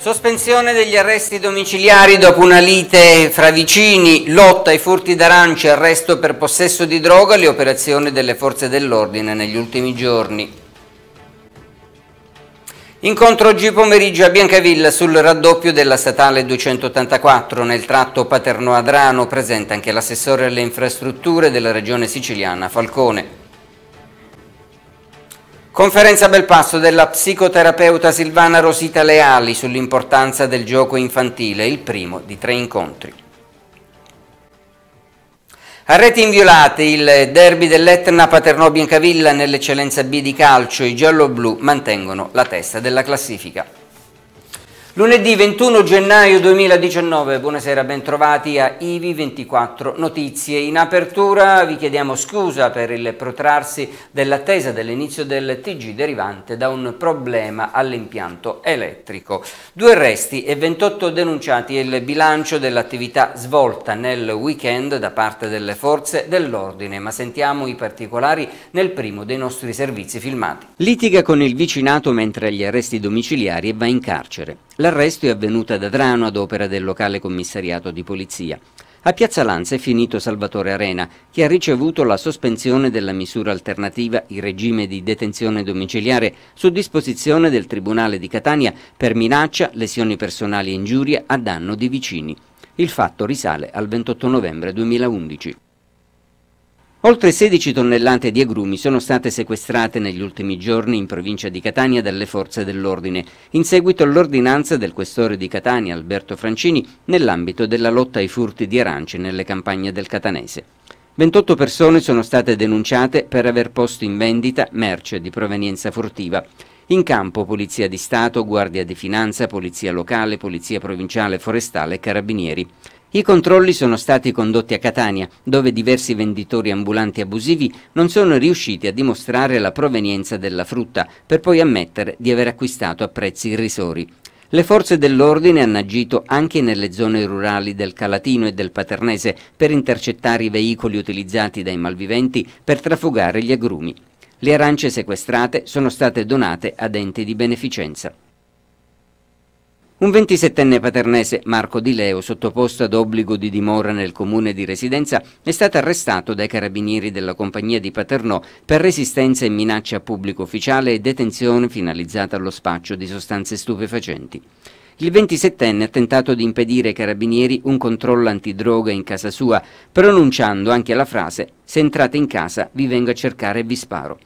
Sospensione degli arresti domiciliari dopo una lite fra vicini, lotta ai furti d'arance, arresto per possesso di droga, le operazioni delle forze dell'ordine negli ultimi giorni. Incontro oggi pomeriggio a Biancavilla sul raddoppio della statale 284 nel tratto Paterno-Adrano, presente anche l'assessore alle infrastrutture della regione siciliana Falcone. Conferenza bel passo della psicoterapeuta Silvana Rosita Leali sull'importanza del gioco infantile, il primo di tre incontri. A reti inviolate il derby dell'Etna Paternò-Biancavilla nell'eccellenza B di calcio, i giallo-blu mantengono la testa della classifica. Lunedì 21 gennaio 2019, buonasera, bentrovati a IVI24 Notizie. In apertura vi chiediamo scusa per il protrarsi dell'attesa dell'inizio del TG derivante da un problema all'impianto elettrico. Due arresti e 28 denunciati e il bilancio dell'attività svolta nel weekend da parte delle forze dell'ordine, ma sentiamo i particolari nel primo dei nostri servizi filmati. Litiga con il vicinato mentre agli arresti domiciliari e va in carcere. L'arresto è avvenuto ad Adrano ad opera del locale commissariato di polizia. A Piazza Lanza è finito Salvatore Arena, che ha ricevuto la sospensione della misura alternativa in regime di detenzione domiciliare su disposizione del Tribunale di Catania per minaccia, lesioni personali e ingiuria a danno di vicini. Il fatto risale al 28 novembre 2011. Oltre 16 tonnellate di agrumi sono state sequestrate negli ultimi giorni in provincia di Catania dalle forze dell'ordine, in seguito all'ordinanza del questore di Catania Alberto Francini nell'ambito della lotta ai furti di arance nelle campagne del catanese. 28 persone sono state denunciate per aver posto in vendita merce di provenienza furtiva. In campo Polizia di Stato, Guardia di Finanza, Polizia Locale, Polizia Provinciale Forestale e Carabinieri. I controlli sono stati condotti a Catania, dove diversi venditori ambulanti abusivi non sono riusciti a dimostrare la provenienza della frutta, per poi ammettere di aver acquistato a prezzi irrisori. Le forze dell'ordine hanno agito anche nelle zone rurali del Calatino e del Paternese per intercettare i veicoli utilizzati dai malviventi per trafugare gli agrumi. Le arance sequestrate sono state donate ad enti di beneficenza. Un 27enne paternese, Marco Di Leo, sottoposto ad obbligo di dimora nel comune di residenza, è stato arrestato dai carabinieri della compagnia di Paternò per resistenza e minaccia a pubblico ufficiale e detenzione finalizzata allo spaccio di sostanze stupefacenti. Il 27enne ha tentato di impedire ai carabinieri un controllo antidroga in casa sua, pronunciando anche la frase «Se entrate in casa vi vengo a cercare e vi sparo».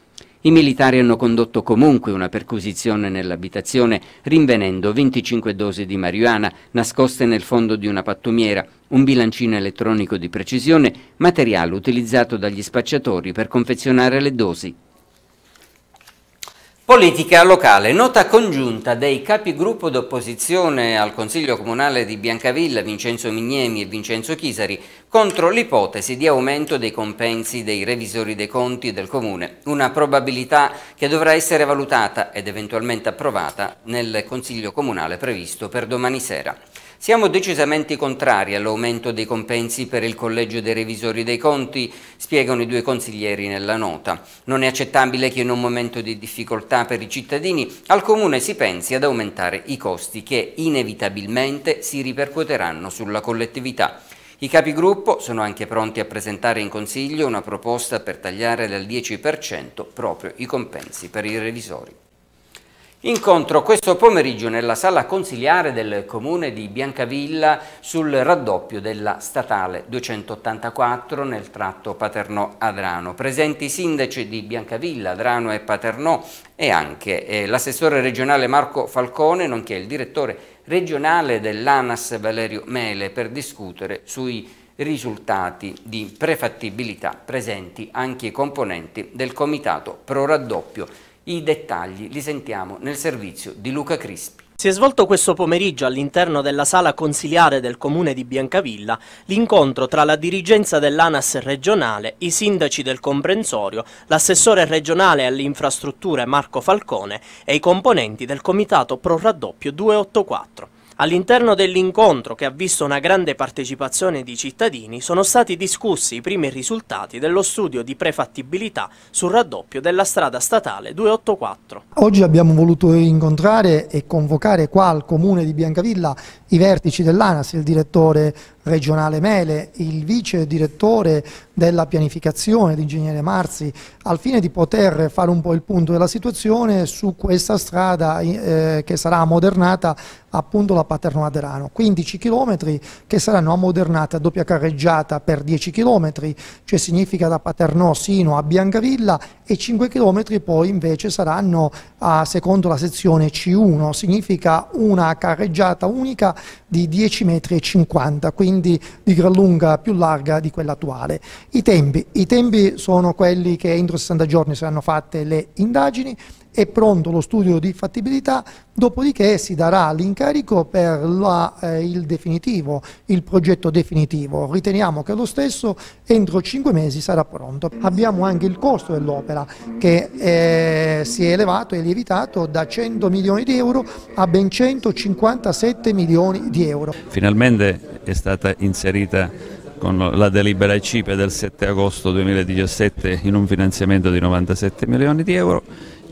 I militari hanno condotto comunque una perquisizione nell'abitazione, rinvenendo 25 dosi di marijuana nascoste nel fondo di una pattumiera, un bilancino elettronico di precisione, materiale utilizzato dagli spacciatori per confezionare le dosi. Politica locale. Nota congiunta dei capigruppo d'opposizione al Consiglio Comunale di Biancavilla, Vincenzo Mignemi e Vincenzo Chisari, contro l'ipotesi di aumento dei compensi dei revisori dei conti del Comune, una probabilità che dovrà essere valutata ed eventualmente approvata nel Consiglio Comunale previsto per domani sera. Siamo decisamente contrari all'aumento dei compensi per il collegio dei revisori dei conti, spiegano i due consiglieri nella nota. Non è accettabile che in un momento di difficoltà per i cittadini al Comune si pensi ad aumentare i costi che inevitabilmente si ripercuoteranno sulla collettività. I capigruppo sono anche pronti a presentare in Consiglio una proposta per tagliare del 10% proprio i compensi per i revisori. Incontro questo pomeriggio nella sala consiliare del comune di Biancavilla sul raddoppio della statale 284 nel tratto Paternò-Adrano. Presenti i sindaci di Biancavilla, Adrano e Paternò e anche eh, l'assessore regionale Marco Falcone, nonché il direttore regionale dell'ANAS Valerio Mele per discutere sui risultati di prefattibilità presenti anche i componenti del comitato pro raddoppio i dettagli li sentiamo nel servizio di Luca Crispi. Si è svolto questo pomeriggio all'interno della sala consiliare del comune di Biancavilla l'incontro tra la dirigenza dell'ANAS regionale, i sindaci del comprensorio, l'assessore regionale alle infrastrutture Marco Falcone e i componenti del comitato Pro Raddoppio 284. All'interno dell'incontro, che ha visto una grande partecipazione di cittadini, sono stati discussi i primi risultati dello studio di prefattibilità sul raddoppio della strada statale 284. Oggi abbiamo voluto incontrare e convocare qua al comune di Biancavilla i vertici dell'ANAS, il direttore regionale Mele, il vice direttore della pianificazione, l'ingegnere Marzi, al fine di poter fare un po' il punto della situazione su questa strada eh, che sarà ammodernata appunto da Paterno Aderano. 15 km che saranno ammodernate a doppia carreggiata per 10 km, cioè significa da Paternò sino a Biancavilla e 5 km poi invece saranno a, secondo la sezione C1, significa una carreggiata unica di 10,50 m, quindi di gran lunga più larga di quella attuale. I tempi, I tempi sono quelli che entro 60 giorni saranno fatte le indagini è pronto lo studio di fattibilità, dopodiché si darà l'incarico per la, eh, il definitivo, il progetto definitivo. Riteniamo che lo stesso entro cinque mesi sarà pronto. Abbiamo anche il costo dell'opera che eh, si è elevato e lievitato da 100 milioni di euro a ben 157 milioni di euro. Finalmente è stata inserita con la delibera CIPE del 7 agosto 2017 in un finanziamento di 97 milioni di euro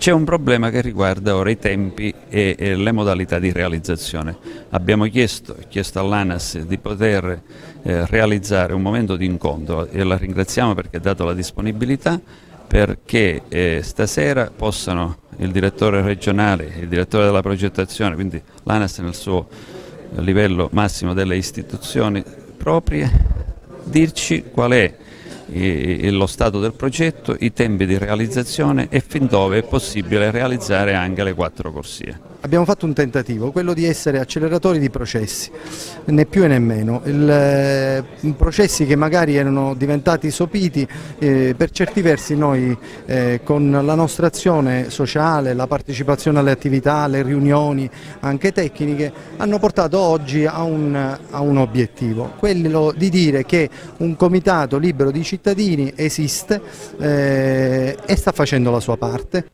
c'è un problema che riguarda ora i tempi e, e le modalità di realizzazione. Abbiamo chiesto, chiesto all'ANAS di poter eh, realizzare un momento di incontro e la ringraziamo perché ha dato la disponibilità perché eh, stasera possano il direttore regionale, il direttore della progettazione, quindi l'ANAS nel suo livello massimo delle istituzioni proprie, dirci qual è lo stato del progetto, i tempi di realizzazione e fin dove è possibile realizzare anche le quattro corsie. Abbiamo fatto un tentativo, quello di essere acceleratori di processi, né più e né meno, Il, eh, processi che magari erano diventati sopiti, eh, per certi versi noi eh, con la nostra azione sociale, la partecipazione alle attività, alle riunioni anche tecniche, hanno portato oggi a un, a un obiettivo, quello di dire che un comitato libero di cittadini esiste eh, e sta facendo la sua parte.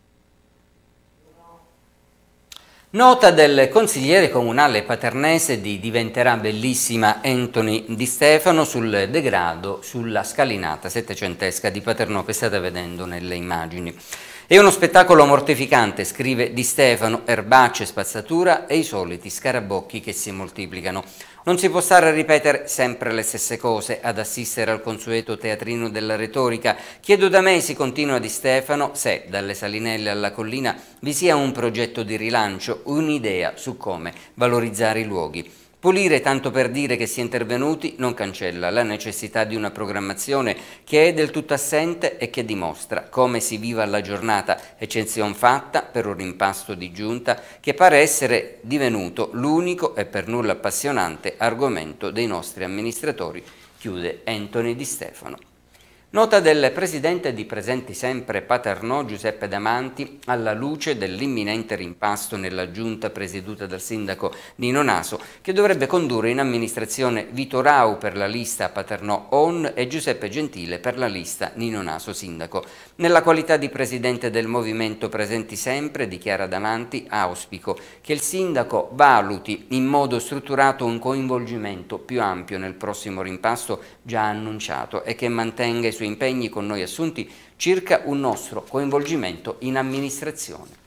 Nota del consigliere comunale paternese di Diventerà bellissima Anthony Di Stefano sul degrado sulla scalinata settecentesca di Paternò che state vedendo nelle immagini. È uno spettacolo mortificante, scrive Di Stefano, erbacce, spazzatura e i soliti scarabocchi che si moltiplicano. Non si può stare a ripetere sempre le stesse cose, ad assistere al consueto teatrino della retorica. Chiedo da me, si continua di Stefano, se dalle salinelle alla collina vi sia un progetto di rilancio, un'idea su come valorizzare i luoghi. Pulire tanto per dire che si è intervenuti non cancella la necessità di una programmazione che è del tutto assente e che dimostra come si viva la giornata, eccezion fatta per un rimpasto di giunta che pare essere divenuto l'unico e per nulla appassionante argomento dei nostri amministratori, chiude Anthony Di Stefano. Nota del presidente di presenti sempre Paternò Giuseppe Damanti alla luce dell'imminente rimpasto nella giunta presieduta dal sindaco Nino Naso che dovrebbe condurre in amministrazione Vito Rau per la lista Paternò ON e Giuseppe Gentile per la lista Nino Naso sindaco. Nella qualità di presidente del movimento presenti sempre dichiara Damanti auspico che il sindaco valuti in modo strutturato un coinvolgimento più ampio nel prossimo rimpasto già annunciato e che mantenga i suoi impegni con noi assunti circa un nostro coinvolgimento in amministrazione.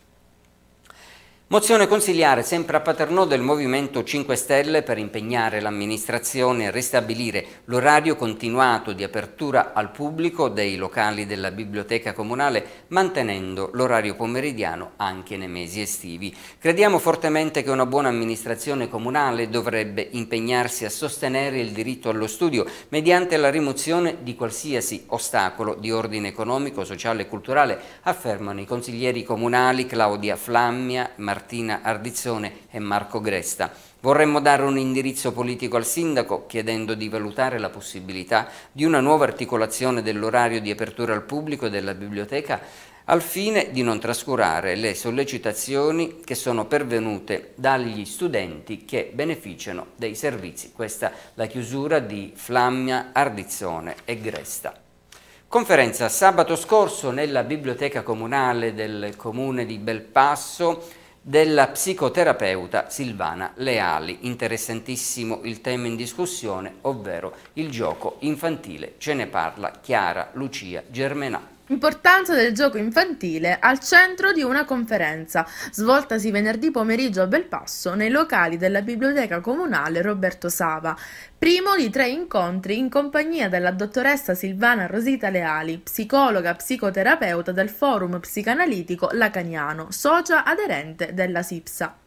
Mozione consigliare sempre a Paternò del Movimento 5 Stelle per impegnare l'amministrazione a ristabilire l'orario continuato di apertura al pubblico dei locali della biblioteca comunale mantenendo l'orario pomeridiano anche nei mesi estivi. Crediamo fortemente che una buona amministrazione comunale dovrebbe impegnarsi a sostenere il diritto allo studio mediante la rimozione di qualsiasi ostacolo di ordine economico, sociale e culturale, affermano i consiglieri comunali Claudia Flammia, Martino Martina Ardizzone e Marco Gresta. Vorremmo dare un indirizzo politico al sindaco chiedendo di valutare la possibilità di una nuova articolazione dell'orario di apertura al pubblico della biblioteca al fine di non trascurare le sollecitazioni che sono pervenute dagli studenti che beneficiano dei servizi. Questa è la chiusura di Flammia, Ardizzone e Gresta. Conferenza sabato scorso nella biblioteca comunale del comune di Belpasso della psicoterapeuta Silvana Leali. Interessantissimo il tema in discussione, ovvero il gioco infantile. Ce ne parla Chiara Lucia Germenà. Importanza del gioco infantile al centro di una conferenza svoltasi venerdì pomeriggio a Belpasso nei locali della Biblioteca Comunale Roberto Sava, primo di tre incontri in compagnia della dottoressa Silvana Rosita Leali, psicologa psicoterapeuta del forum psicanalitico lacaniano, socia aderente della SIPSA.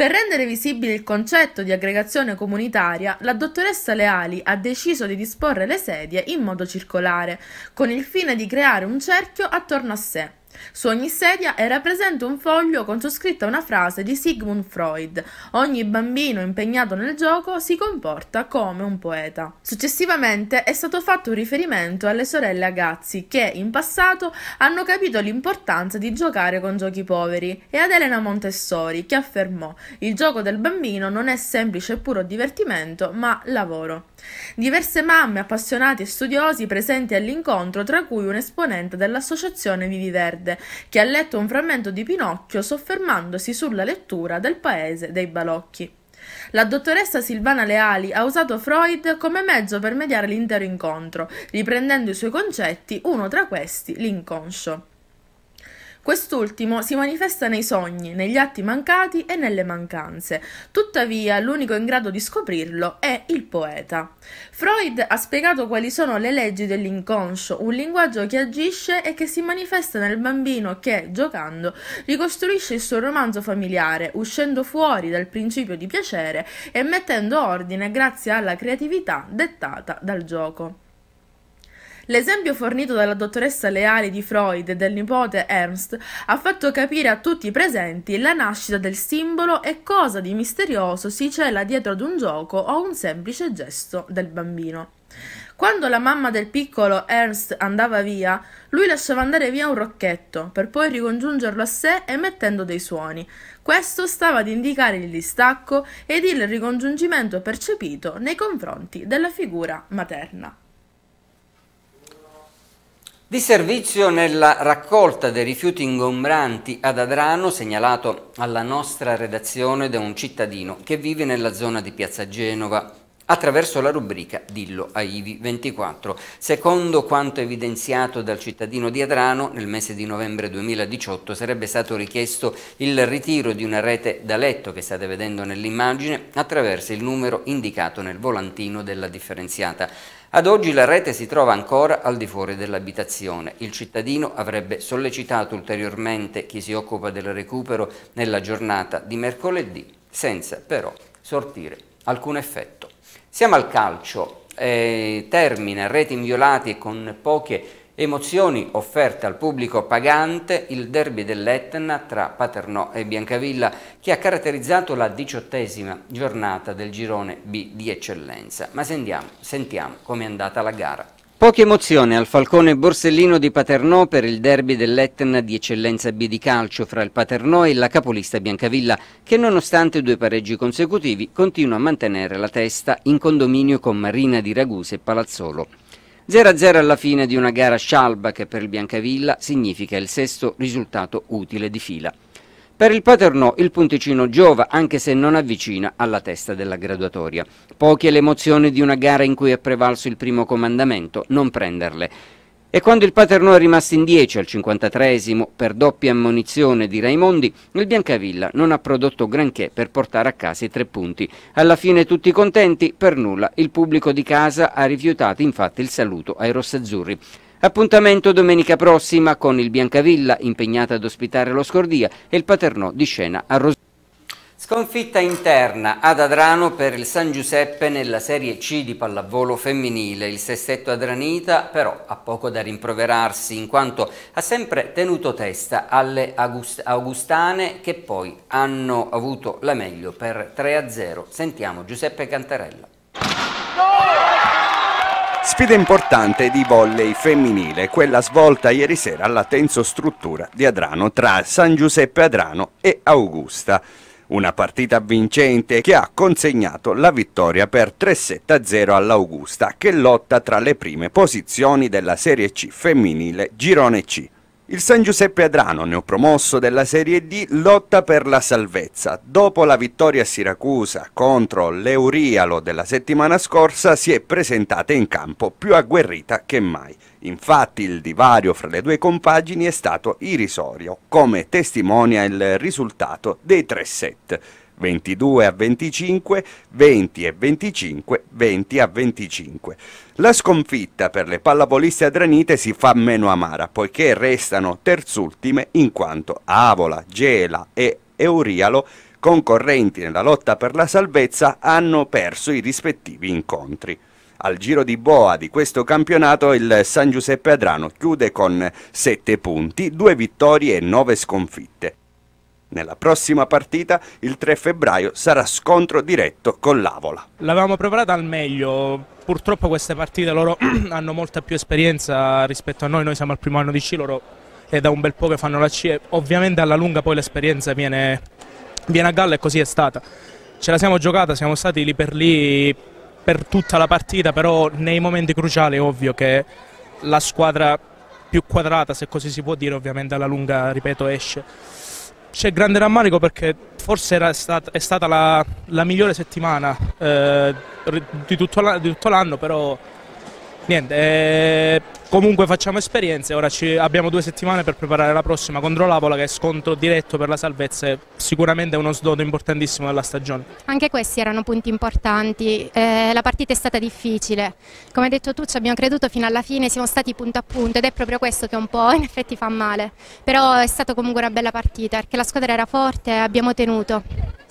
Per rendere visibile il concetto di aggregazione comunitaria, la dottoressa Leali ha deciso di disporre le sedie in modo circolare, con il fine di creare un cerchio attorno a sé. Su ogni sedia era presente un foglio con soscritta una frase di Sigmund Freud. Ogni bambino impegnato nel gioco si comporta come un poeta. Successivamente è stato fatto un riferimento alle sorelle Agazzi che in passato hanno capito l'importanza di giocare con giochi poveri e ad Elena Montessori che affermò il gioco del bambino non è semplice e puro divertimento ma lavoro. Diverse mamme appassionate e studiosi presenti all'incontro tra cui un esponente dell'associazione Vivi Verde Verde, che ha letto un frammento di Pinocchio soffermandosi sulla lettura del paese dei balocchi. La dottoressa Silvana Leali ha usato Freud come mezzo per mediare l'intero incontro, riprendendo i suoi concetti, uno tra questi l'inconscio. Quest'ultimo si manifesta nei sogni, negli atti mancati e nelle mancanze. Tuttavia, l'unico in grado di scoprirlo è il poeta. Freud ha spiegato quali sono le leggi dell'inconscio, un linguaggio che agisce e che si manifesta nel bambino che, giocando, ricostruisce il suo romanzo familiare, uscendo fuori dal principio di piacere e mettendo ordine grazie alla creatività dettata dal gioco. L'esempio fornito dalla dottoressa Leali di Freud e del nipote Ernst ha fatto capire a tutti i presenti la nascita del simbolo e cosa di misterioso si cela dietro ad un gioco o un semplice gesto del bambino. Quando la mamma del piccolo Ernst andava via, lui lasciava andare via un rocchetto, per poi ricongiungerlo a sé emettendo dei suoni. Questo stava ad indicare il distacco ed il ricongiungimento percepito nei confronti della figura materna. Di servizio nella raccolta dei rifiuti ingombranti ad Adrano, segnalato alla nostra redazione da un cittadino che vive nella zona di Piazza Genova attraverso la rubrica Dillo a Ivi 24. Secondo quanto evidenziato dal cittadino di Adrano, nel mese di novembre 2018 sarebbe stato richiesto il ritiro di una rete da letto che state vedendo nell'immagine attraverso il numero indicato nel volantino della differenziata. Ad oggi la rete si trova ancora al di fuori dell'abitazione. Il cittadino avrebbe sollecitato ulteriormente chi si occupa del recupero nella giornata di mercoledì, senza però sortire alcun effetto. Siamo al calcio. Eh, termina reti inviolati con poche Emozioni offerte al pubblico pagante il derby dell'Etna tra Paternò e Biancavilla che ha caratterizzato la diciottesima giornata del girone B di eccellenza. Ma sentiamo, sentiamo com'è andata la gara. Poche emozioni al Falcone Borsellino di Paternò per il derby dell'Etna di eccellenza B di calcio fra il Paternò e la capolista Biancavilla che nonostante due pareggi consecutivi continua a mantenere la testa in condominio con Marina di Ragusa e Palazzolo. 0-0 alla fine di una gara scialba che per il Biancavilla significa il sesto risultato utile di fila. Per il Paternò il punticino giova anche se non avvicina alla testa della graduatoria. Poche le emozioni di una gara in cui è prevalso il primo comandamento, non prenderle. E quando il Paternò è rimasto in 10 al 53 esimo per doppia ammonizione di Raimondi, il Biancavilla non ha prodotto granché per portare a casa i tre punti. Alla fine tutti contenti, per nulla, il pubblico di casa ha rifiutato infatti il saluto ai rossazzurri. Appuntamento domenica prossima con il Biancavilla impegnata ad ospitare lo Scordia e il Paternò di scena a Rosario. Sconfitta interna ad Adrano per il San Giuseppe nella Serie C di pallavolo femminile. Il sestetto adranita però ha poco da rimproverarsi in quanto ha sempre tenuto testa alle August Augustane che poi hanno avuto la meglio per 3-0. Sentiamo Giuseppe Cantarella. Sfida importante di volley femminile, quella svolta ieri sera alla tenso struttura di Adrano tra San Giuseppe Adrano e Augusta. Una partita vincente che ha consegnato la vittoria per 3-7-0 all'Augusta, che lotta tra le prime posizioni della Serie C femminile Girone C. Il San Giuseppe Adrano, neopromosso della Serie D, lotta per la salvezza. Dopo la vittoria a Siracusa contro l'Eurialo della settimana scorsa, si è presentata in campo più agguerrita che mai. Infatti il divario fra le due compagini è stato irrisorio, come testimonia il risultato dei tre set. 22 a 25, 20 e 25, 20 a 25. La sconfitta per le pallavoliste adranite si fa meno amara, poiché restano terzultime in quanto Avola, Gela e Eurialo, concorrenti nella lotta per la salvezza, hanno perso i rispettivi incontri. Al giro di boa di questo campionato il San Giuseppe Adrano chiude con 7 punti, 2 vittorie e 9 sconfitte. Nella prossima partita, il 3 febbraio, sarà scontro diretto con l'Avola. L'avevamo preparata al meglio, purtroppo queste partite loro hanno molta più esperienza rispetto a noi, noi siamo al primo anno di C, loro è da un bel po' che fanno la C e ovviamente alla lunga poi l'esperienza viene, viene a galla e così è stata. Ce la siamo giocata, siamo stati lì per lì per tutta la partita, però nei momenti cruciali è ovvio che la squadra più quadrata, se così si può dire, ovviamente alla lunga, ripeto, esce. C'è grande rammarico perché forse era stat è stata la, la migliore settimana eh, di tutto l'anno, però niente, eh, comunque facciamo esperienze, ora ci, abbiamo due settimane per preparare la prossima contro l'Avola che è scontro diretto per la salvezza e sicuramente è uno sdodo importantissimo della stagione. Anche questi erano punti importanti, eh, la partita è stata difficile, come hai detto tu ci abbiamo creduto fino alla fine, siamo stati punto a punto ed è proprio questo che un po' in effetti fa male, però è stata comunque una bella partita perché la squadra era forte e abbiamo tenuto.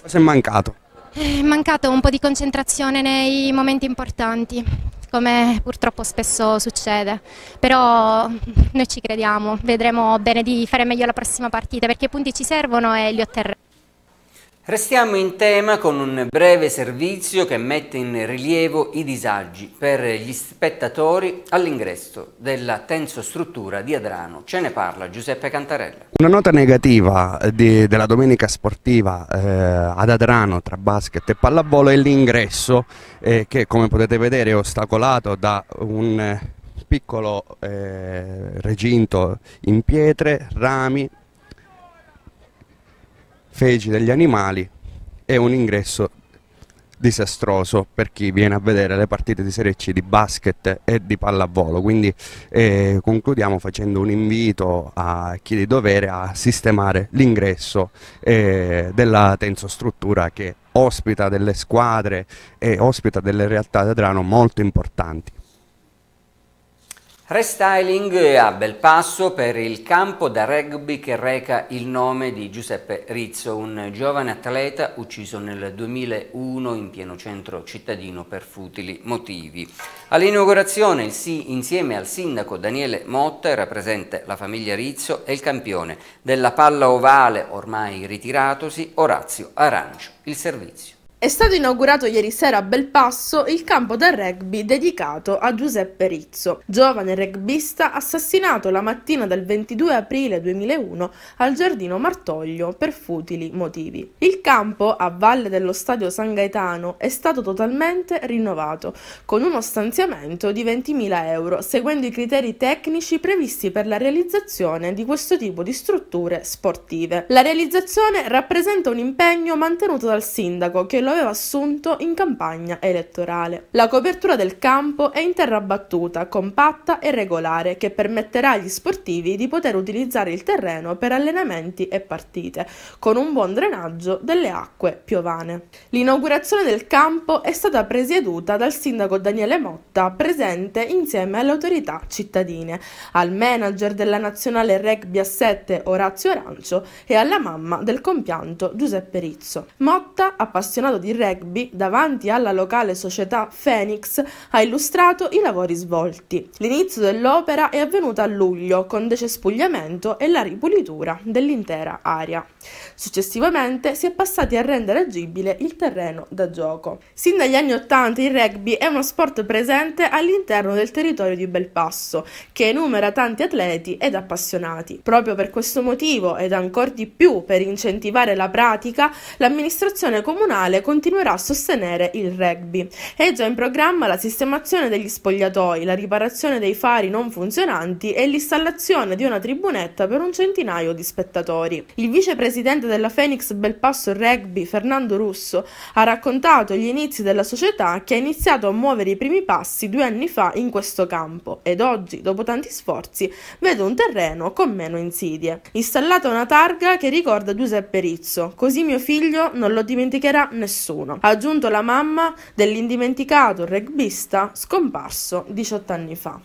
Cosa è mancato? Eh, è mancato un po' di concentrazione nei momenti importanti, come purtroppo spesso succede, però noi ci crediamo, vedremo bene di fare meglio la prossima partita perché i punti ci servono e li otterremo. Restiamo in tema con un breve servizio che mette in rilievo i disagi per gli spettatori all'ingresso della tenso struttura di Adrano. Ce ne parla Giuseppe Cantarella. Una nota negativa eh, di, della domenica sportiva eh, ad Adrano tra basket e pallavolo è l'ingresso eh, che come potete vedere è ostacolato da un piccolo eh, reginto in pietre, rami feci degli animali è un ingresso disastroso per chi viene a vedere le partite di Serie C di basket e di pallavolo quindi eh, concludiamo facendo un invito a chi di dovere a sistemare l'ingresso eh, della Tenso Struttura che ospita delle squadre e ospita delle realtà teatrano molto importanti Restyling a bel passo per il campo da rugby che reca il nome di Giuseppe Rizzo, un giovane atleta ucciso nel 2001 in pieno centro cittadino per futili motivi. All'inaugurazione insieme al sindaco Daniele Motta era presente la famiglia Rizzo e il campione della palla ovale ormai ritiratosi Orazio Arancio. Il servizio. È stato inaugurato ieri sera a Belpasso il campo da rugby dedicato a Giuseppe Rizzo, giovane rugbista assassinato la mattina del 22 aprile 2001 al Giardino Martoglio per futili motivi. Il campo, a valle dello stadio San Gaetano, è stato totalmente rinnovato, con uno stanziamento di 20.000 euro, seguendo i criteri tecnici previsti per la realizzazione di questo tipo di strutture sportive. La realizzazione rappresenta un impegno mantenuto dal sindaco che lo lo aveva assunto in campagna elettorale. La copertura del campo è in terra battuta, compatta e regolare, che permetterà agli sportivi di poter utilizzare il terreno per allenamenti e partite, con un buon drenaggio delle acque piovane. L'inaugurazione del campo è stata presieduta dal sindaco Daniele Motta, presente insieme alle autorità cittadine, al manager della nazionale rugby a 7 Orazio Arancio e alla mamma del compianto Giuseppe Rizzo. Motta, appassionato di rugby davanti alla locale società Phoenix ha illustrato i lavori svolti. L'inizio dell'opera è avvenuto a luglio con decespugliamento e la ripulitura dell'intera area. Successivamente si è passati a rendere agibile il terreno da gioco. Sin dagli anni Ottanta il rugby è uno sport presente all'interno del territorio di Belpasso che enumera tanti atleti ed appassionati. Proprio per questo motivo ed ancor di più per incentivare la pratica, l'amministrazione comunale continuerà a sostenere il rugby. È già in programma la sistemazione degli spogliatoi, la riparazione dei fari non funzionanti e l'installazione di una tribunetta per un centinaio di spettatori. Il vicepresidente della Phoenix Belpasso Rugby, Fernando Russo, ha raccontato gli inizi della società che ha iniziato a muovere i primi passi due anni fa in questo campo ed oggi, dopo tanti sforzi, vede un terreno con meno insidie. Installata una targa che ricorda Giuseppe Rizzo, così mio figlio non lo dimenticherà nessuno nessuno, ha aggiunto la mamma dell'indimenticato rugbista scomparso 18 anni fa.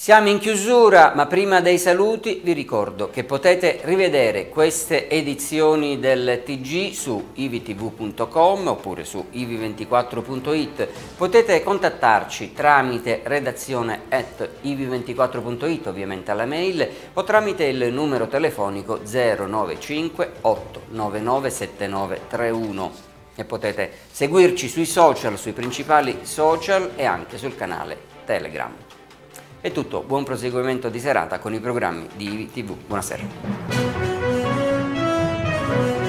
Siamo in chiusura, ma prima dei saluti vi ricordo che potete rivedere queste edizioni del TG su ivtv.com oppure su ivi24.it. Potete contattarci tramite redazione at ivi24.it, ovviamente alla mail, o tramite il numero telefonico 095 899 7931 e potete seguirci sui social, sui principali social e anche sul canale Telegram. È tutto, buon proseguimento di serata con i programmi di TV. Buonasera.